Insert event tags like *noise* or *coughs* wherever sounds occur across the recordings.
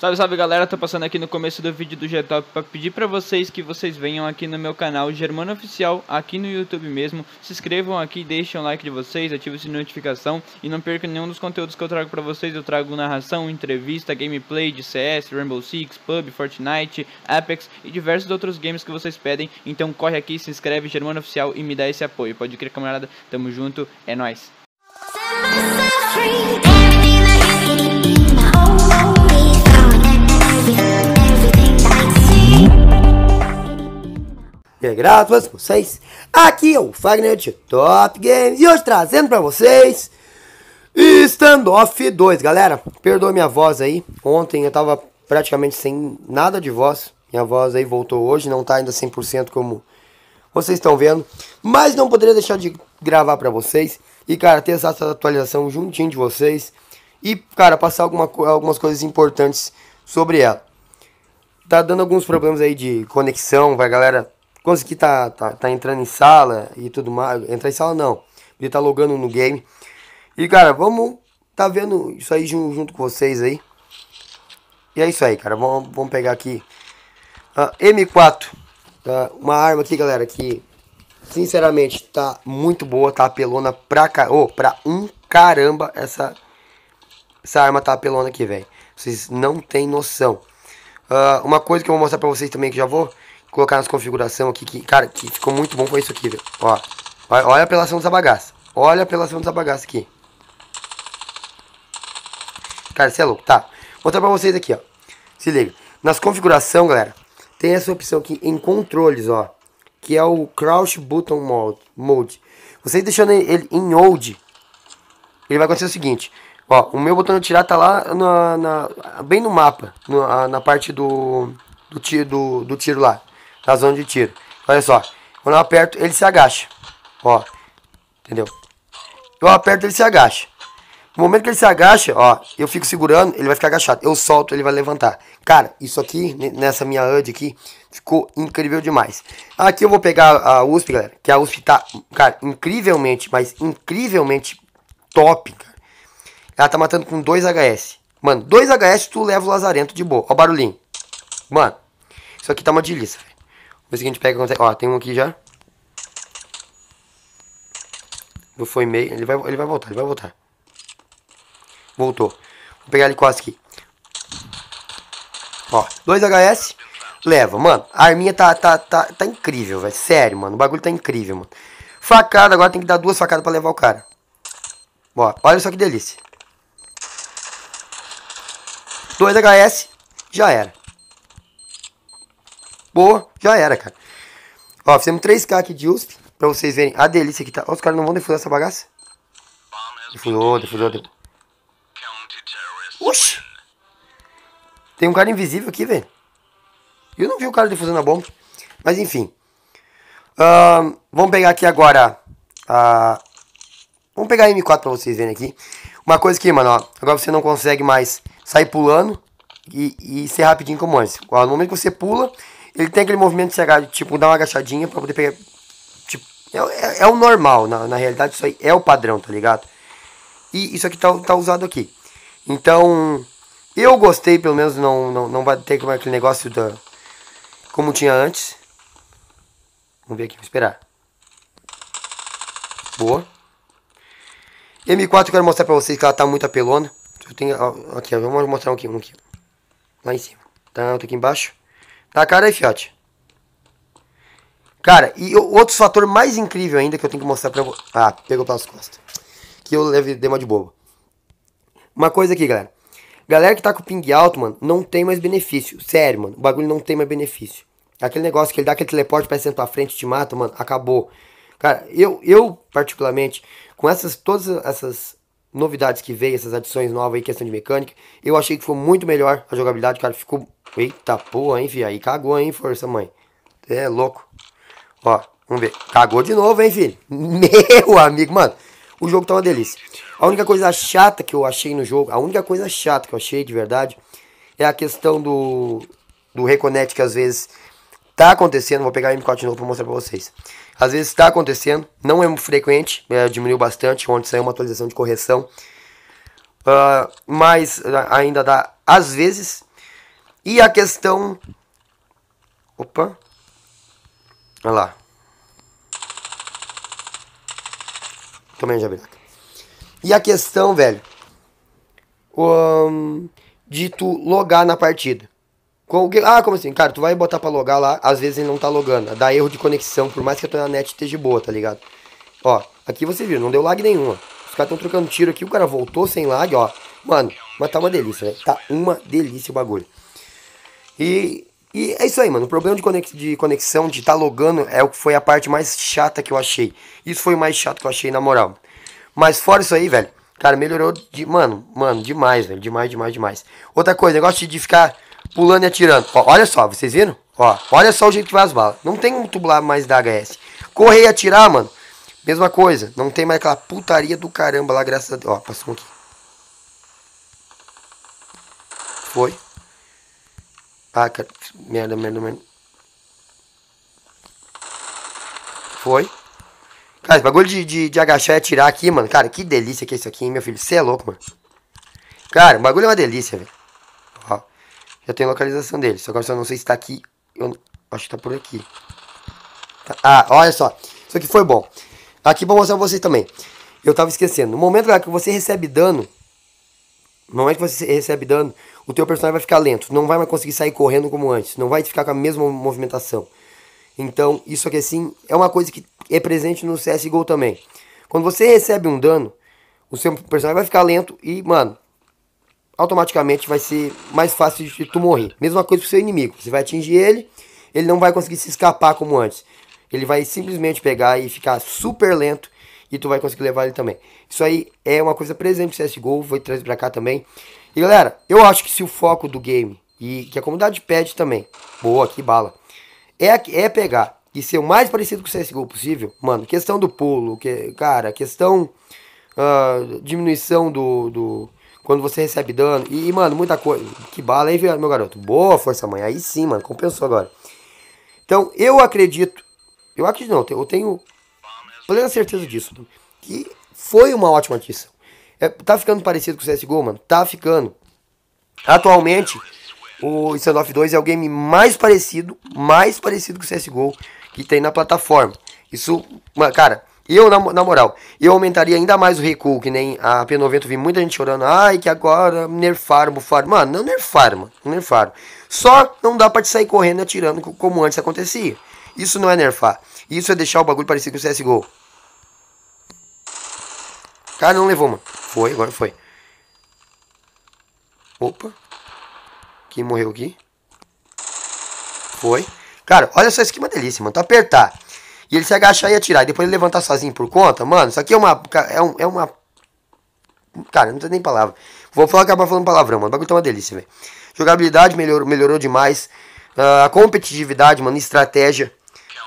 Salve, salve galera, tô passando aqui no começo do vídeo do G-Top pra pedir pra vocês que vocês venham aqui no meu canal Germano Oficial, aqui no YouTube mesmo, se inscrevam aqui, deixem o like de vocês, ativem o sininho de notificação e não percam nenhum dos conteúdos que eu trago pra vocês, eu trago narração, entrevista, gameplay de CS, Rainbow Six, PUB, Fortnite, Apex e diversos outros games que vocês pedem, então corre aqui, se inscreve, Germano Oficial e me dá esse apoio, pode crer camarada, tamo junto, é nóis! é grato com vocês. Aqui é o Fagner de Top Games e hoje trazendo para vocês Standoff 2, galera. Perdoa minha voz aí. Ontem eu tava praticamente sem nada de voz. Minha voz aí voltou hoje, não tá ainda 100% como vocês estão vendo, mas não poderia deixar de gravar para vocês e cara, ter essa atualização juntinho de vocês e cara, passar alguma, algumas coisas importantes sobre ela. Tá dando alguns problemas aí de conexão, vai galera conseguir tá, tá, tá entrando em sala e tudo mais. Entrar em sala não. ele tá logando no game. E, cara, vamos tá vendo isso aí junto, junto com vocês aí. E é isso aí, cara. Vamos, vamos pegar aqui a ah, M4. Tá? Uma arma aqui, galera, que sinceramente tá muito boa. Tá apelona pra, ca... oh, pra um caramba essa... Essa arma tá apelona aqui, velho. Vocês não tem noção. Uh, uma coisa que eu vou mostrar pra vocês também, que já vou colocar nas configurações aqui, que, cara, que ficou muito bom foi isso aqui, Ó, olha a apelação dessa bagaça. Olha a apelação dessa bagaça aqui. Cara, você é louco. Tá, vou mostrar pra vocês aqui, ó. Se liga. Nas configuração, galera, tem essa opção aqui em controles, ó. Que é o Crouch Button Mode. mode. Vocês deixando ele em Old, ele vai acontecer o seguinte. Ó, o meu botão de tirar tá lá na, na bem no mapa, na, na parte do, do, tiro, do, do tiro lá razão zona de tiro. Olha só. Quando eu aperto, ele se agacha. Ó. Entendeu? Eu aperto, ele se agacha. No momento que ele se agacha, ó, eu fico segurando, ele vai ficar agachado. Eu solto, ele vai levantar. Cara, isso aqui, nessa minha HUD aqui, ficou incrível demais. Aqui eu vou pegar a USP, galera, que a USP tá, cara, incrivelmente, mas incrivelmente top, cara. Ela tá matando com 2 HS. Mano, 2 HS tu leva o lazarento de boa. Ó o barulhinho. Mano, isso aqui tá uma delícia. Ver se a gente pega. Consegue. Ó, tem um aqui já. Não foi meio. Ele vai, ele vai voltar, ele vai voltar. Voltou. Vou pegar ele quase aqui. Ó, 2 HS. Leva, mano. A arminha tá, tá, tá, tá incrível, velho. Sério, mano. O bagulho tá incrível, mano. Facada, agora tem que dar duas facadas pra levar o cara. Ó, olha só que delícia. 2 HS. Já era. Boa, já era, cara. Ó, fizemos 3K aqui de USP, pra vocês verem a delícia que tá. Ó, os caras não vão defusar essa bagaça. Defusou, defusou, defusou. Oxi! Tem um cara invisível aqui, velho. Eu não vi o cara defusando a bomba. Mas enfim. vamos pegar aqui agora a... Vamos pegar a M4 pra vocês verem aqui. Uma coisa aqui, mano, ó. Agora você não consegue mais sair pulando e, e ser rapidinho como antes. Ó, no momento que você pula, ele tem aquele movimento de tipo, dar uma agachadinha pra poder pegar. Tipo, é, é, é, o normal, na, na realidade, isso aí é o padrão, tá ligado? E isso aqui tá, tá usado aqui. Então, eu gostei, pelo menos, não, não, não vai ter como aquele negócio da. Como tinha antes. Vamos ver aqui, vou esperar. Boa. M4 eu quero mostrar pra vocês que ela tá muito apelona. Eu tenho, aqui, vamos mostrar um aqui, um aqui. Lá em cima. Tá, outro aqui embaixo. Tá caro aí, fiote. Cara, e outro fator mais incrível ainda que eu tenho que mostrar pra vocês. Ah, pegou pelas costas. Que eu levei dei uma de bobo. Uma coisa aqui, galera. Galera que tá com o ping alto, mano, não tem mais benefício. Sério, mano. O bagulho não tem mais benefício. Aquele negócio que ele dá aquele teleporte pra sentar pra frente te mata, mano, acabou. Cara, eu, eu particularmente, com essas todas essas novidades que veio, essas adições novas aí, questão de mecânica, eu achei que foi muito melhor a jogabilidade, cara. Ficou Eita porra, hein, filho? Aí cagou, hein, força, mãe. É louco. Ó, vamos ver. Cagou de novo, hein, filho? *laughs* Meu amigo, mano. O jogo tá uma delícia. A única coisa chata que eu achei no jogo, a única coisa chata que eu achei de verdade, é a questão do, do reconect que às vezes tá acontecendo. Vou pegar o M4 de novo pra mostrar pra vocês. Às vezes tá acontecendo, não é frequente, é, diminuiu bastante. Ontem saiu uma atualização de correção. Uh, mas ah, ainda dá, às vezes, e a questão. Opa! Olha lá. Também já virada. E a questão, velho, um, de tu logar na partida. Com, ah, como assim? Cara, tu vai botar pra logar lá, às vezes ele não tá logando. Dá erro de conexão, por mais que a tua net esteja boa, tá ligado? Ó, aqui você viu, não deu lag nenhuma. Os caras estão trocando tiro aqui, o cara voltou sem lag, ó. Mano, mas tá uma delícia, né? Tá uma delícia o bagulho. E, e é isso aí, mano. O problema de, conex, de conexão, de estar tá logando, é o que foi a parte mais chata que eu achei. Isso foi o mais chato que eu achei, na moral. Mas fora isso aí, velho, cara, melhorou de. Mano, mano, demais, velho. Demais, demais, demais. Outra coisa, negócio de ficar pulando e atirando. Ó, olha só, vocês viram? Ó, olha só o jeito que vai as balas. Não tem um tubular mais da HS. Correr e atirar, mano. Mesma coisa. Não tem mais aquela putaria do caramba lá, graças a Deus. Ó, passou um aqui. Foi. Aca, ah, merda, merda, merda. Foi. Cara, esse bagulho de, de, de agachar e atirar aqui, mano. Cara, que delícia que é isso aqui, hein, meu filho. Você é louco, mano. Cara, o bagulho é uma delícia, velho. Ó, já tem localização dele. Só que eu só não sei se tá aqui. Eu acho que tá por aqui. Tá. Ah, olha só. Isso aqui foi bom. Aqui para mostrar pra vocês também. Eu tava esquecendo. No momento, cara, que você recebe dano no momento é que você recebe dano, o teu personagem vai ficar lento, não vai mais conseguir sair correndo como antes, não vai ficar com a mesma movimentação. Então, isso aqui assim é uma coisa que é presente no CSGO também. Quando você recebe um dano, o seu personagem vai ficar lento e, mano, automaticamente vai ser mais fácil de tu morrer. Mesma coisa pro seu inimigo. Você vai atingir ele, ele não vai conseguir se escapar como antes. Ele vai simplesmente pegar e ficar super lento e tu vai conseguir levar ele também. Isso aí é uma coisa presente pro CSGO, vou trazer pra cá também. E galera, eu acho que se o foco do game e que a comunidade pede também, boa, que bala, é, é pegar e ser o mais parecido com o CSGO possível, mano, questão do pulo, que, cara, questão uh, diminuição do, do quando você recebe dano. E, mano, muita coisa. Que bala hein, meu garoto. Boa força, mãe. Aí sim, mano. Compensou agora. Então, eu acredito. Eu acredito, não. Eu tenho plena certeza disso. Que foi uma ótima aquisição. É, tá ficando parecido com o CSGO, mano? Tá ficando. Atualmente, o Standoff 2 é o game mais parecido, mais parecido com o CSGO que tem na plataforma. Isso, cara, eu na, na moral, eu aumentaria ainda mais o recuo, que nem a P90, vi muita gente chorando, ai que agora nerfaram, bufaram. Mano, não nerfaram, mano, não nerfaram. Só não dá pra te sair correndo atirando como antes acontecia. Isso não é nerfar. Isso é deixar o bagulho parecido com o CSGO. Cara, não levou, mano. Foi, agora foi. Opa. Quem morreu aqui? Foi. Cara, olha só isso que é uma delícia, mano. Tu apertar e ele se agachar e atirar. E depois ele levantar sozinho por conta, mano. Isso aqui é uma. É, um, é uma. Cara, não tem nem palavra. Vou falar, acabar falando palavrão, mano. O bagulho tá uma delícia, velho. Jogabilidade melhorou, melhorou demais. Uh, ah, a competitividade, mano, estratégia.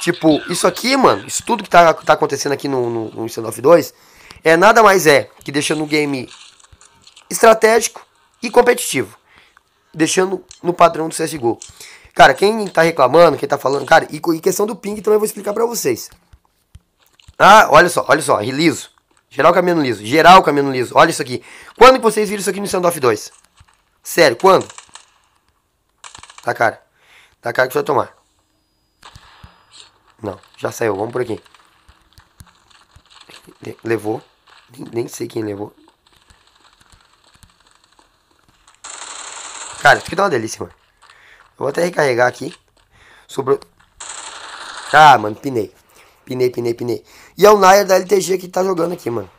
Tipo, isso aqui, mano, isso tudo que tá, tá acontecendo aqui no, no, no Stand Off 2 é nada mais é que deixando o game estratégico e competitivo. Deixando no padrão do CSGO. Cara, quem tá reclamando, quem tá falando, cara, e, e questão do ping também eu vou explicar para vocês. Ah, olha só, olha só, liso. Geral caminho liso, geral caminho liso. Olha isso aqui. Quando que vocês viram isso aqui no Stand Off 2? Sério, quando? Tá cara. Tá cara que você vai tomar. Não, já saiu, vamos por aqui. Levou. Nem, nem sei quem levou. Cara, isso aqui tá uma delícia, mano. Eu vou até recarregar aqui. Sobrou. Ah, mano, pinei. Pinei, pinei, pinei. E é o Nair da LTG que tá jogando aqui, mano.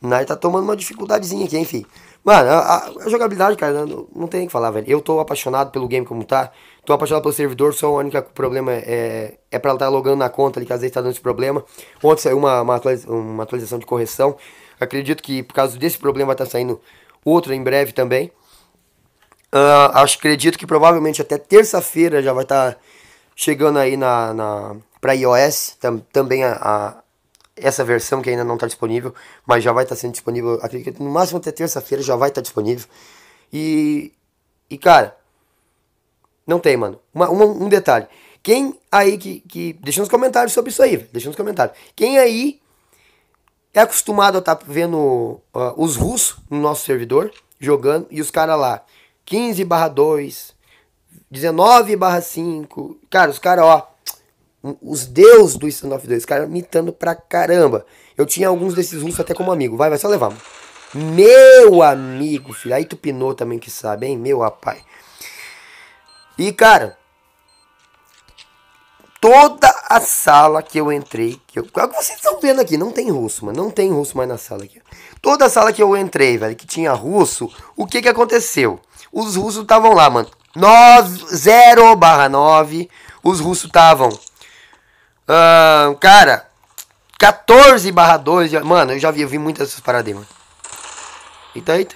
O Nair tá tomando uma dificuldadezinha aqui, enfim. Mano, a, a, a jogabilidade, cara, não, não tem o que falar, velho. Eu tô apaixonado pelo game como tá. Tô apaixonado pelo servidor, só o único é problema é, é pra ela estar tá logando na conta ali, que às vezes tá dando esse problema. Ontem saiu uma, uma, atualização, uma atualização de correção. Acredito que por causa desse problema vai estar tá saindo outra em breve também. Uh, acho, acredito que provavelmente até terça-feira já vai estar tá chegando aí na, na para iOS tam, também a, a, essa versão que ainda não está disponível, mas já vai estar tá sendo disponível. Acredito que no máximo até terça-feira já vai estar tá disponível. E, e cara, não tem, mano. Uma, uma, um detalhe. Quem aí que, que. Deixa nos comentários sobre isso aí, velho. Deixa nos comentários. Quem aí é acostumado a estar tá vendo uh, os russos no nosso servidor jogando e os caras lá 15 barra 2, 19 barra 5. Cara, os caras, ó. Os deus do stand 2, os caras imitando pra caramba. Eu tinha alguns desses russos até como amigo. Vai, vai só levar. Meu amigo, filho. Aí tu pinou também que sabe, hein? Meu rapaz. E, cara, toda a sala que eu entrei, que eu, é o que vocês estão vendo aqui, não tem russo, mano, não tem russo mais na sala aqui. Toda a sala que eu entrei, velho, que tinha russo, o que que aconteceu? Os russos estavam lá, mano, 0 9, os russos estavam, uh, cara, 14 2, mano, eu já vi, eu vi muitas dessas paradas mano. Eita, eita.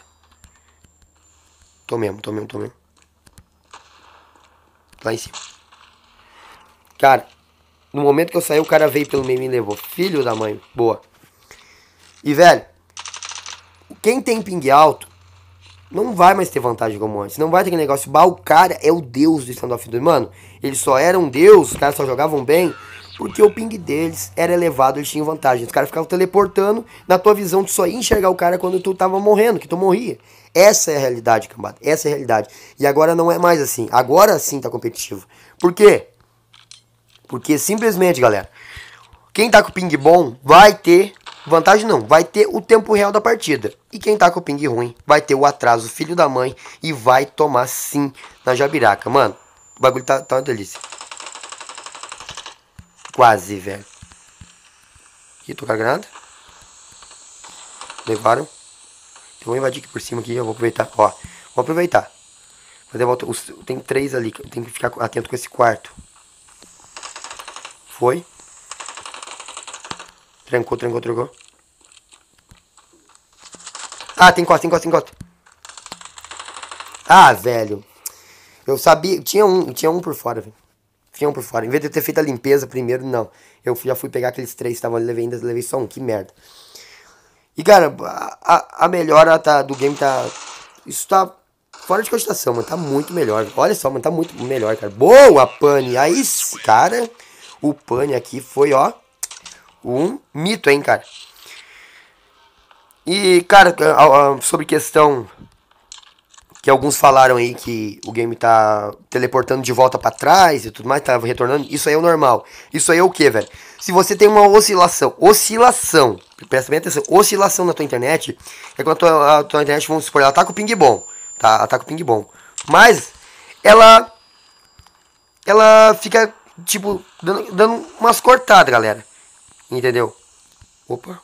Tô mesmo, tô mesmo, tô mesmo. Lá em cima. Cara, no momento que eu saí, o cara veio pelo meio e me levou. Filho da mãe, boa. E, velho, quem tem ping alto não vai mais ter vantagem como antes. Não vai ter aquele negócio. o cara é o deus do stand-up. Mano, ele só era um deus, os caras só jogavam bem porque o ping deles era elevado, eles tinham vantagem. Os caras ficavam teleportando, na tua visão tu só ia enxergar o cara quando tu tava morrendo, que tu morria. Essa é a realidade, cambada. Essa é a realidade. E agora não é mais assim. Agora sim tá competitivo. Por quê? Porque simplesmente, galera, quem tá com o ping bom vai ter vantagem não, vai ter o tempo real da partida. E quem tá com o ping ruim vai ter o atraso, filho da mãe, e vai tomar sim na jabiraca. Mano, o bagulho tá, tá uma delícia. Quase, velho. Aqui, tocar granada. Levaram. Eu vou invadir aqui por cima aqui, eu vou aproveitar. Ó, vou aproveitar. Fazer a volta. Os, tem três ali, tem que ficar atento com esse quarto. Foi. Trancou, trancou, trancou. Ah, tem costa, tem costa, tem costa. Ah, velho. Eu sabia, tinha um, tinha um por fora, velho tinham por fora. Em vez de eu ter feito a limpeza primeiro, não. Eu já fui pegar aqueles três que estavam ali, levei ainda, levei só um, que merda. E cara, a, a melhora tá, do game tá. Isso tá fora de cogitação, mano. Tá muito melhor. Olha só, mano, tá muito melhor, cara. Boa, Pane! Aí, cara, o Pane aqui foi, ó. Um mito, hein, cara. E, cara, sobre questão que alguns falaram aí que o game tá teleportando de volta para trás e tudo mais, tá retornando. Isso aí é o normal. Isso aí é o que, velho? Se você tem uma oscilação, oscilação, presta bem atenção, oscilação na tua internet, é quando a tua, a tua internet, vamos supor, ela tá com ping bom, tá? Ela tá com ping bom. Mas, ela, ela fica, tipo, dando, dando umas cortadas, galera. Entendeu? Opa.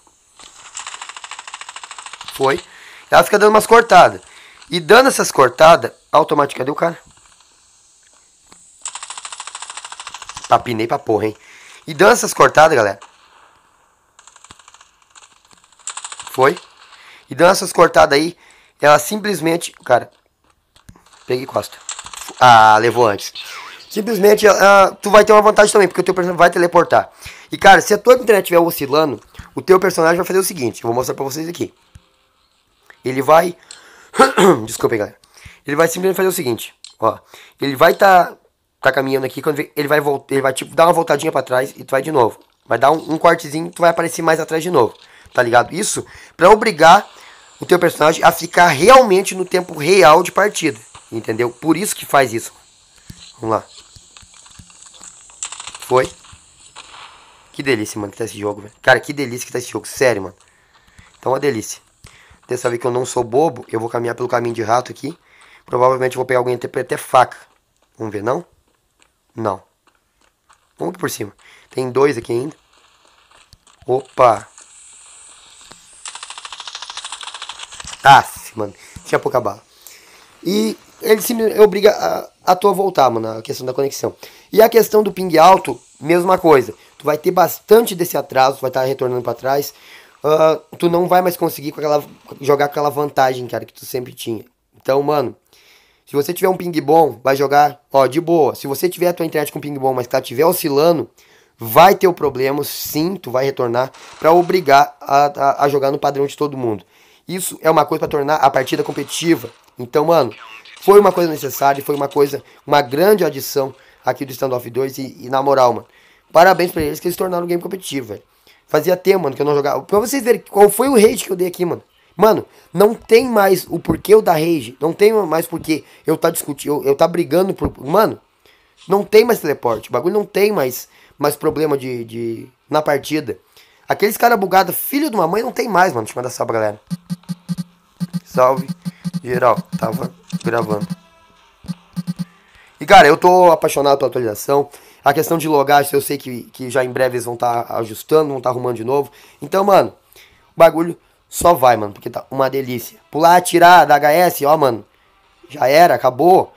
Foi. Ela fica dando umas cortadas. E dando essas cortadas, automática o cara. Papinei pra porra, hein? E dando essas cortadas, galera. Foi. E dando essas cortadas aí, ela simplesmente... Cara, peguei costa. Ah, levou antes. Simplesmente, ah, tu vai ter uma vantagem também, porque o teu personagem vai teleportar. E, cara, se a tua internet estiver oscilando, o teu personagem vai fazer o seguinte. Eu vou mostrar pra vocês aqui. Ele vai *coughs* Desculpa aí, galera. Ele vai simplesmente fazer o seguinte, ó. Ele vai tá, tá caminhando aqui, quando ele vai voltar, ele vai tipo dar uma voltadinha para trás e tu vai de novo. Vai dar um, um cortezinho, tu vai aparecer mais atrás de novo. Tá ligado? Isso para obrigar o teu personagem a ficar realmente no tempo real de partida, entendeu? Por isso que faz isso. Vamos lá. Foi. Que delícia, mano, que tá esse jogo, velho. Cara, que delícia que tá esse jogo, sério, mano. Então, uma delícia. Dessa vez que eu não sou bobo, eu vou caminhar pelo caminho de rato aqui. Provavelmente vou pegar alguém até, até faca. Vamos ver, não? Não. Vamos aqui por cima. Tem dois aqui ainda. Opa. Ah, mano. Tinha pouca bala. E ele se obriga a, a tua voltar, mano. A questão da conexão. E a questão do ping alto, mesma coisa. Tu vai ter bastante desse atraso, tu vai estar tá retornando para trás uh, tu não vai mais conseguir com aquela, jogar com aquela vantagem, cara, que tu sempre tinha. Então, mano, se você tiver um ping bom, vai jogar, ó, de boa. Se você tiver a tua internet com ping bom, mas que ela estiver oscilando, vai ter o problema, sim, tu vai retornar para obrigar a, a, a, jogar no padrão de todo mundo. Isso é uma coisa para tornar a partida competitiva. Então, mano, foi uma coisa necessária, foi uma coisa, uma grande adição aqui do Standoff 2 e, e na moral, mano. Parabéns para eles que eles tornaram o game competitivo, velho. Fazia tempo, mano, que eu não jogava. Pra vocês verem qual foi o rage que eu dei aqui, mano. Mano, não tem mais o porquê eu dar rage. Não tem mais porquê eu tá discutindo, eu, eu tá brigando por. Mano, não tem mais teleporte. O bagulho não tem mais, mais problema de, de. na partida. Aqueles cara bugado, filho de uma mãe, não tem mais, mano. Deixa eu mandar salve, galera. Salve, geral. Tava gravando. E, cara, eu tô apaixonado pela atualização. A questão de logagem, eu sei que, que já em breve eles vão estar tá ajustando, vão estar tá arrumando de novo. Então, mano, o bagulho só vai, mano, porque tá uma delícia. Pular, tirar da HS, ó, mano. Já era, acabou.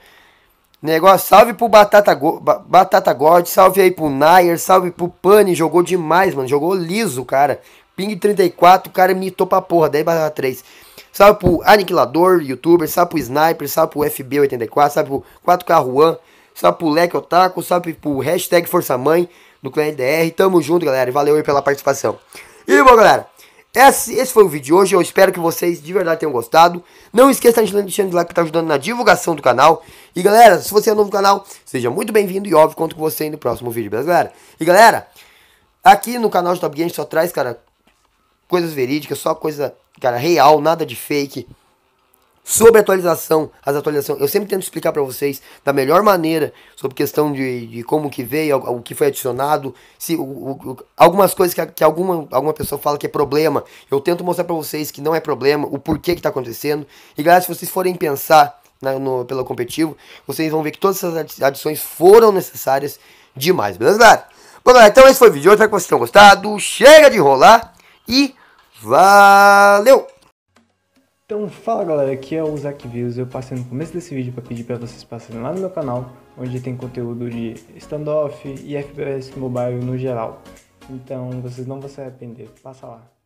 Negócio, salve pro Batata, Go Batata God, salve aí pro Nair, salve pro Pani, jogou demais, mano. Jogou liso, cara. Ping 34, o cara mitou pra porra, 10 barra 3. Salve pro Aniquilador, youtuber, salve pro Sniper, salve pro FB84, salve pro 4K Juan sabe pro Leque Otaku, sabe pro hashtag Força Mãe no Clã DR. Tamo junto, galera. Valeu aí pela participação. E bom, galera. Esse, esse foi o vídeo de hoje. Eu espero que vocês de verdade tenham gostado. Não esqueça de deixar o like que tá ajudando na divulgação do canal. E galera, se você é novo no canal, seja muito bem-vindo e óbvio, conto com você no próximo vídeo, beleza, galera? E galera, aqui no canal de Top Games só traz, cara, coisas verídicas, só coisa, cara, real, nada de fake sobre atualização, as atualizações. Eu sempre tento explicar para vocês da melhor maneira sobre questão de, de como que veio, o que foi adicionado, se o, o, algumas coisas que, que alguma, alguma pessoa fala que é problema. Eu tento mostrar para vocês que não é problema, o porquê que tá acontecendo. E galera, se vocês forem pensar na, no, pelo competitivo, vocês vão ver que todas essas adições foram necessárias demais, beleza, galera? Bom, galera, então esse foi o vídeo. Eu espero que vocês tenham gostado. Chega de enrolar e valeu! Então fala galera, aqui é o Zac Views. Eu passei no começo desse vídeo para pedir para vocês passarem lá no meu canal, onde tem conteúdo de standoff e FPS mobile no geral. Então vocês não vão se arrepender, passa lá.